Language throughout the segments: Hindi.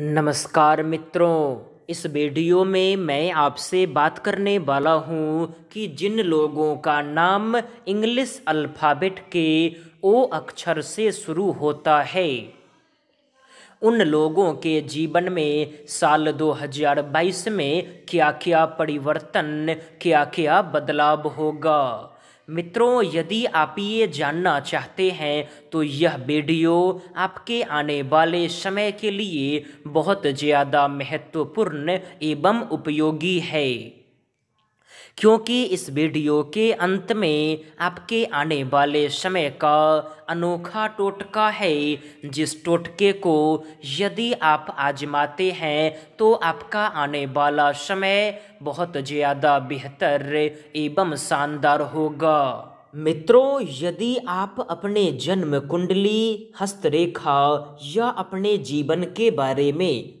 नमस्कार मित्रों इस वीडियो में मैं आपसे बात करने वाला हूँ कि जिन लोगों का नाम इंग्लिश अल्फ़ाबेट के ओ अक्षर से शुरू होता है उन लोगों के जीवन में साल 2022 में क्या क्या परिवर्तन क्या क्या बदलाव होगा मित्रों यदि आप ये जानना चाहते हैं तो यह वीडियो आपके आने वाले समय के लिए बहुत ज़्यादा महत्वपूर्ण एवं उपयोगी है क्योंकि इस वीडियो के अंत में आपके आने वाले समय का अनोखा टोटका है जिस टोटके को यदि आप आजमाते हैं तो आपका आने वाला समय बहुत ज़्यादा बेहतर एवं शानदार होगा मित्रों यदि आप अपने जन्म कुंडली हस्तरेखा या अपने जीवन के बारे में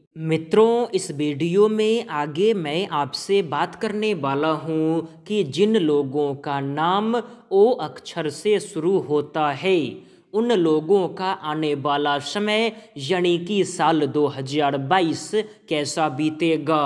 मित्रों इस वीडियो में आगे मैं आपसे बात करने वाला हूँ कि जिन लोगों का नाम ओ अक्षर से शुरू होता है उन लोगों का आने वाला समय यानी कि साल 2022 कैसा बीतेगा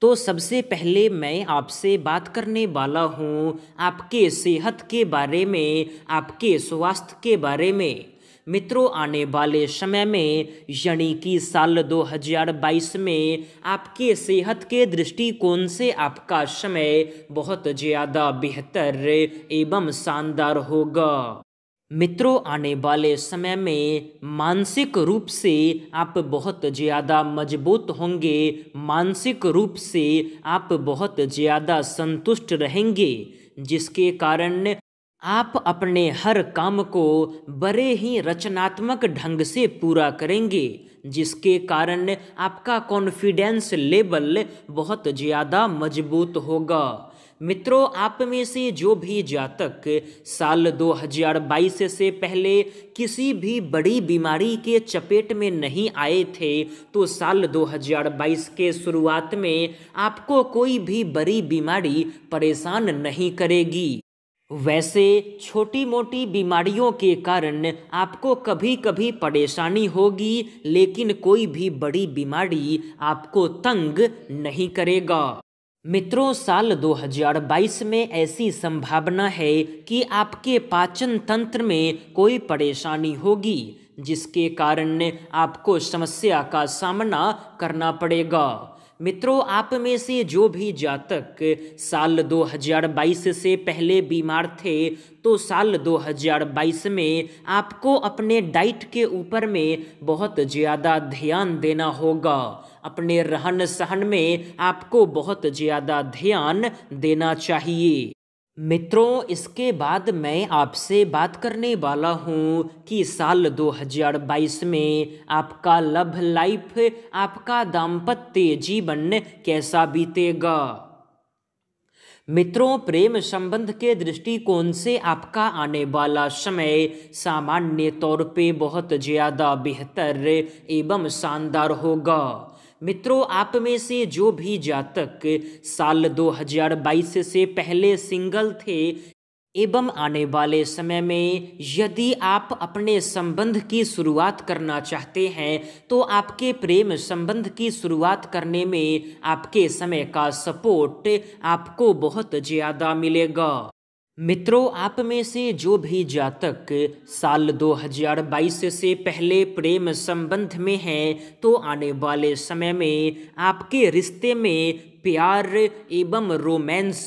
तो सबसे पहले मैं आपसे बात करने वाला हूँ आपके सेहत के बारे में आपके स्वास्थ्य के बारे में मित्रों आने वाले समय में यानी कि साल 2022 में आपके सेहत के दृष्टिकोण से आपका समय बहुत ज़्यादा बेहतर एवं शानदार होगा मित्रों आने वाले समय में मानसिक रूप से आप बहुत ज़्यादा मजबूत होंगे मानसिक रूप से आप बहुत ज़्यादा संतुष्ट रहेंगे जिसके कारण आप अपने हर काम को बड़े ही रचनात्मक ढंग से पूरा करेंगे जिसके कारण आपका कॉन्फिडेंस लेवल बहुत ज़्यादा मजबूत होगा मित्रों आप में से जो भी जातक साल 2022 से पहले किसी भी बड़ी बीमारी के चपेट में नहीं आए थे तो साल 2022 के शुरुआत में आपको कोई भी बड़ी बीमारी परेशान नहीं करेगी वैसे छोटी मोटी बीमारियों के कारण आपको कभी कभी परेशानी होगी लेकिन कोई भी बड़ी बीमारी आपको तंग नहीं करेगा मित्रों साल 2022 में ऐसी संभावना है कि आपके पाचन तंत्र में कोई परेशानी होगी जिसके कारण आपको समस्या का सामना करना पड़ेगा मित्रों आप में से जो भी जातक साल 2022 से पहले बीमार थे तो साल 2022 में आपको अपने डाइट के ऊपर में बहुत ज़्यादा ध्यान देना होगा अपने रहन सहन में आपको बहुत ज़्यादा ध्यान देना चाहिए मित्रों इसके बाद मैं आपसे बात करने वाला हूँ कि साल 2022 में आपका लव लाइफ आपका दाम्पत्य जीवन कैसा बीतेगा मित्रों प्रेम संबंध के दृष्टिकोण से आपका आने वाला समय सामान्य तौर पे बहुत ज़्यादा बेहतर एवं शानदार होगा मित्रों आप में से जो भी जातक साल 2022 से पहले सिंगल थे एवं आने वाले समय में यदि आप अपने संबंध की शुरुआत करना चाहते हैं तो आपके प्रेम संबंध की शुरुआत करने में आपके समय का सपोर्ट आपको बहुत ज़्यादा मिलेगा मित्रों आप में से जो भी जातक साल 2022 से पहले प्रेम संबंध में हैं तो आने वाले समय में आपके रिश्ते में प्यार एवं रोमांस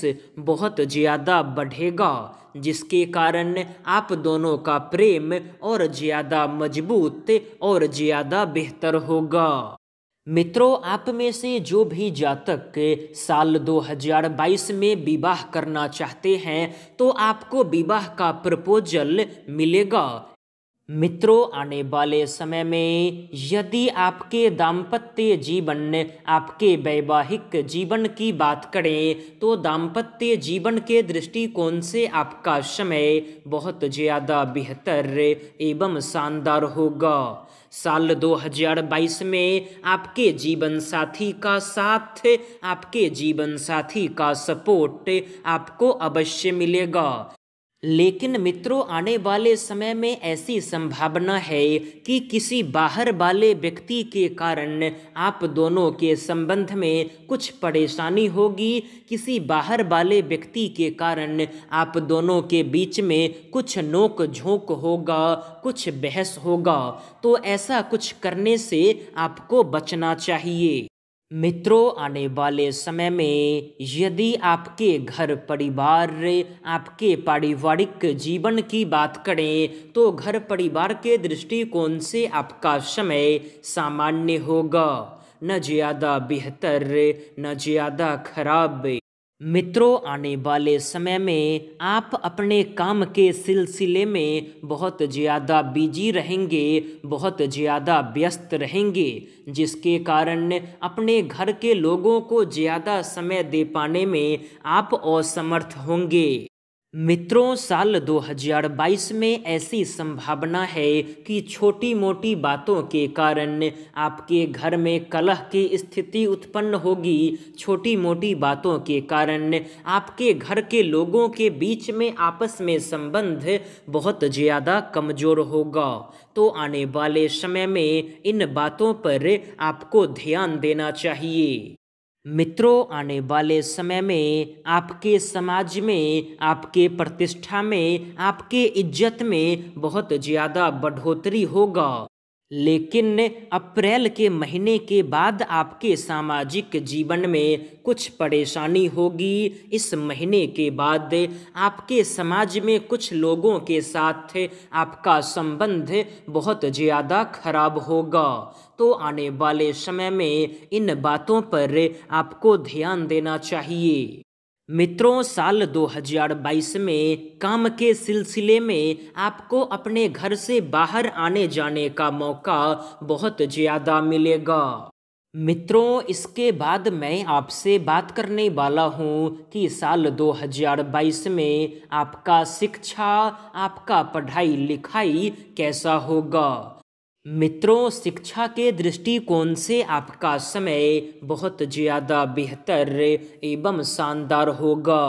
बहुत ज़्यादा बढ़ेगा जिसके कारण आप दोनों का प्रेम और ज़्यादा मजबूत और ज़्यादा बेहतर होगा मित्रों आप में से जो भी जातक साल 2022 में विवाह करना चाहते हैं तो आपको विवाह का प्रपोजल मिलेगा मित्रों आने वाले समय में यदि आपके दाम्पत्य जीवन आपके वैवाहिक जीवन की बात करें तो दाम्पत्य जीवन के दृष्टिकोण से आपका समय बहुत ज़्यादा बेहतर एवं शानदार होगा साल 2022 में आपके जीवन साथी का साथ आपके जीवन साथी का सपोर्ट आपको अवश्य मिलेगा लेकिन मित्रों आने वाले समय में ऐसी संभावना है कि किसी बाहर वाले व्यक्ति के कारण आप दोनों के संबंध में कुछ परेशानी होगी किसी बाहर वाले व्यक्ति के कारण आप दोनों के बीच में कुछ नोक झोंक होगा कुछ बहस होगा तो ऐसा कुछ करने से आपको बचना चाहिए मित्रों आने वाले समय में यदि आपके घर परिवार आपके पारिवारिक जीवन की बात करें तो घर परिवार के दृष्टिकोण से आपका समय सामान्य होगा न ज़्यादा बेहतर न ज़्यादा खराब मित्रों आने वाले समय में आप अपने काम के सिलसिले में बहुत ज़्यादा बिजी रहेंगे बहुत ज़्यादा व्यस्त रहेंगे जिसके कारण अपने घर के लोगों को ज़्यादा समय दे पाने में आप असमर्थ होंगे मित्रों साल 2022 में ऐसी संभावना है कि छोटी मोटी बातों के कारण आपके घर में कलह की स्थिति उत्पन्न होगी छोटी मोटी बातों के कारण आपके घर के लोगों के बीच में आपस में संबंध बहुत ज़्यादा कमज़ोर होगा तो आने वाले समय में इन बातों पर आपको ध्यान देना चाहिए मित्रों आने वाले समय में आपके समाज में आपके प्रतिष्ठा में आपके इज्जत में बहुत ज़्यादा बढ़ोतरी होगा लेकिन अप्रैल के महीने के बाद आपके सामाजिक जीवन में कुछ परेशानी होगी इस महीने के बाद आपके समाज में कुछ लोगों के साथ आपका संबंध बहुत ज़्यादा खराब होगा तो आने वाले समय में इन बातों पर आपको ध्यान देना चाहिए मित्रों साल 2022 में काम के सिलसिले में आपको अपने घर से बाहर आने जाने का मौका बहुत ज़्यादा मिलेगा मित्रों इसके बाद मैं आपसे बात करने वाला हूँ कि साल 2022 में आपका शिक्षा आपका पढ़ाई लिखाई कैसा होगा मित्रों शिक्षा के दृष्टिकोण से आपका समय बहुत ज़्यादा बेहतर एवं शानदार होगा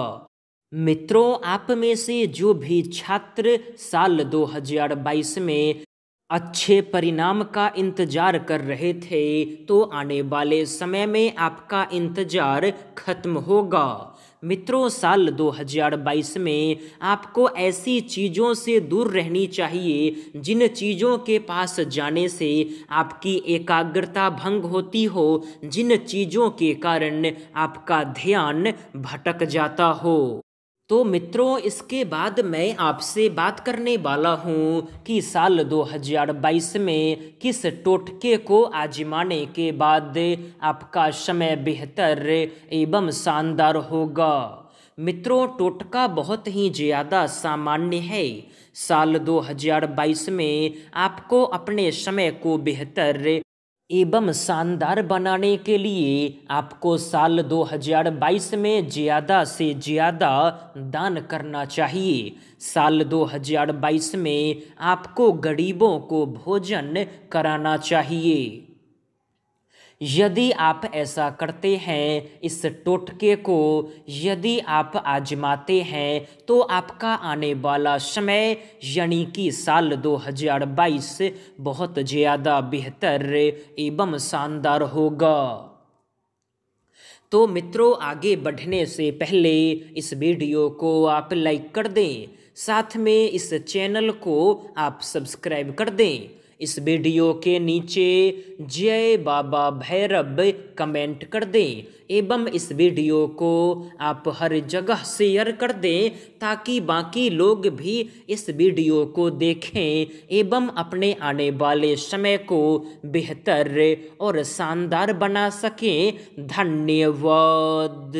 मित्रों आप में से जो भी छात्र साल 2022 में अच्छे परिणाम का इंतजार कर रहे थे तो आने वाले समय में आपका इंतजार खत्म होगा मित्रों साल 2022 में आपको ऐसी चीज़ों से दूर रहनी चाहिए जिन चीज़ों के पास जाने से आपकी एकाग्रता भंग होती हो जिन चीज़ों के कारण आपका ध्यान भटक जाता हो तो मित्रों इसके बाद मैं आपसे बात करने वाला हूँ कि साल 2022 में किस टोटके को आजमाने के बाद आपका समय बेहतर एवं शानदार होगा मित्रों टोटका बहुत ही ज़्यादा सामान्य है साल 2022 में आपको अपने समय को बेहतर एवं शानदार बनाने के लिए आपको साल 2022 में ज़्यादा से ज़्यादा दान करना चाहिए साल 2022 में आपको गरीबों को भोजन कराना चाहिए यदि आप ऐसा करते हैं इस टोटके को यदि आप आजमाते हैं तो आपका आने वाला समय यानी कि साल 2022 बहुत ज़्यादा बेहतर एवं शानदार होगा तो मित्रों आगे बढ़ने से पहले इस वीडियो को आप लाइक कर दें साथ में इस चैनल को आप सब्सक्राइब कर दें इस वीडियो के नीचे जय बाबा भैरव कमेंट कर दें एवं इस वीडियो को आप हर जगह शेयर कर दें ताकि बाकी लोग भी इस वीडियो को देखें एवं अपने आने वाले समय को बेहतर और शानदार बना सकें धन्यवाद